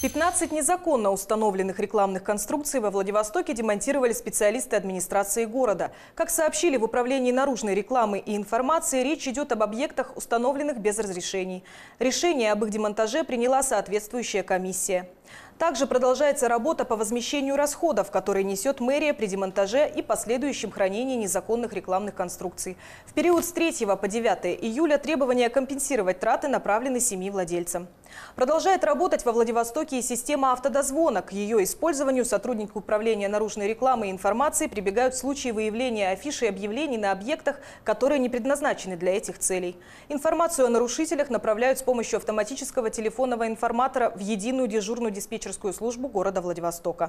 15 незаконно установленных рекламных конструкций во Владивостоке демонтировали специалисты администрации города. Как сообщили в Управлении наружной рекламы и информации, речь идет об объектах, установленных без разрешений. Решение об их демонтаже приняла соответствующая комиссия. Также продолжается работа по возмещению расходов, которые несет мэрия при демонтаже и последующем хранении незаконных рекламных конструкций. В период с 3 по 9 июля требования компенсировать траты направлены семи владельцам. Продолжает работать во Владивостоке и система автодозвона. К ее использованию сотрудники Управления наружной рекламы и информации прибегают в случае выявления афиш и объявлений на объектах, которые не предназначены для этих целей. Информацию о нарушителях направляют с помощью автоматического телефонного информатора в единую дежурную диспетчерскую службу города Владивостока.